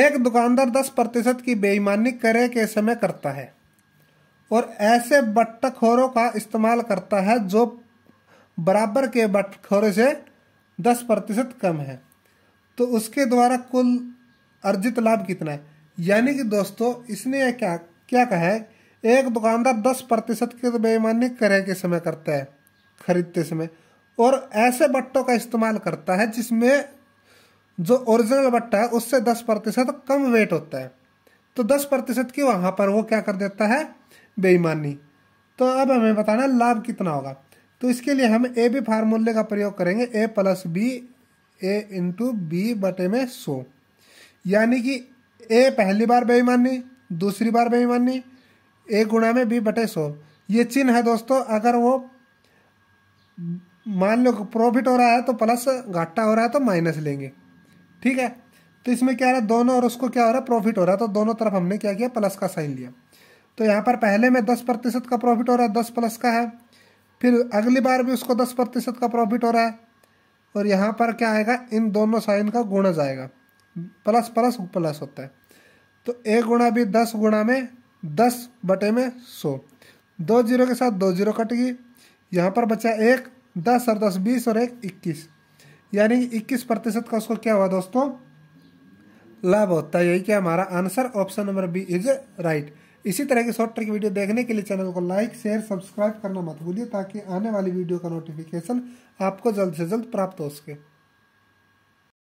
एक दुकानदार 10 प्रतिशत की बेईमानी करे के समय करता है और ऐसे बट्टखोरों का इस्तेमाल करता है जो बराबर के बट्टखोरे से 10 प्रतिशत कम है तो उसके द्वारा कुल अर्जित लाभ कितना है यानी कि दोस्तों इसने क्या क्या कहा है एक दुकानदार 10 प्रतिशत की तो बेईमानी करे के समय करता है खरीदते समय और ऐसे बट्टों का इस्तेमाल करता है जिसमें जो ओरिजिनल बट्टा है उससे दस प्रतिशत कम वेट होता है तो दस प्रतिशत की वहाँ पर वो क्या कर देता है बेईमानी तो अब हमें बताना लाभ कितना होगा तो इसके लिए हम ए बी फार्मूले का प्रयोग करेंगे A plus B A into B बटे में सो यानी कि ए पहली बार बेईमानी दूसरी बार बेईमानी ए गुणा में बी बटे सो ये चिन्ह है दोस्तों अगर वो मान लो प्रॉफिट हो रहा है तो प्लस घाटा हो रहा है तो माइनस लेंगे ठीक है तो इसमें क्या हो रहा है दोनों और उसको क्या हो रहा है प्रॉफिट हो रहा है तो दोनों तरफ हमने क्या किया प्लस का साइन लिया तो यहाँ पर पहले में दस प्रतिशत का प्रॉफिट हो रहा है दस प्लस का है फिर अगली बार भी उसको दस प्रतिशत का प्रॉफिट हो रहा है और यहाँ पर क्या आएगा इन दोनों साइन का गुणा जाएगा प्लस प्लस प्लस होता है तो एक गुणा भी दस गुणा में दस बटे में सौ दो जीरो के साथ दो जीरो कट गई यहाँ पर बचा एक दस और दस बीस और एक इक्कीस यानी इक्कीस प्रतिशत का उसको क्या हुआ दोस्तों लाभ होता है यही क्या हमारा answer option number B is right इसी तरह की शॉर्ट ट्रिक वीडियो देखने के लिए चैनल को लाइक शेयर सब्सक्राइब करना मत भूलिए ताकि आने वाली वीडियो का नोटिफिकेशन आपको जल्द से जल्द प्राप्त हो सके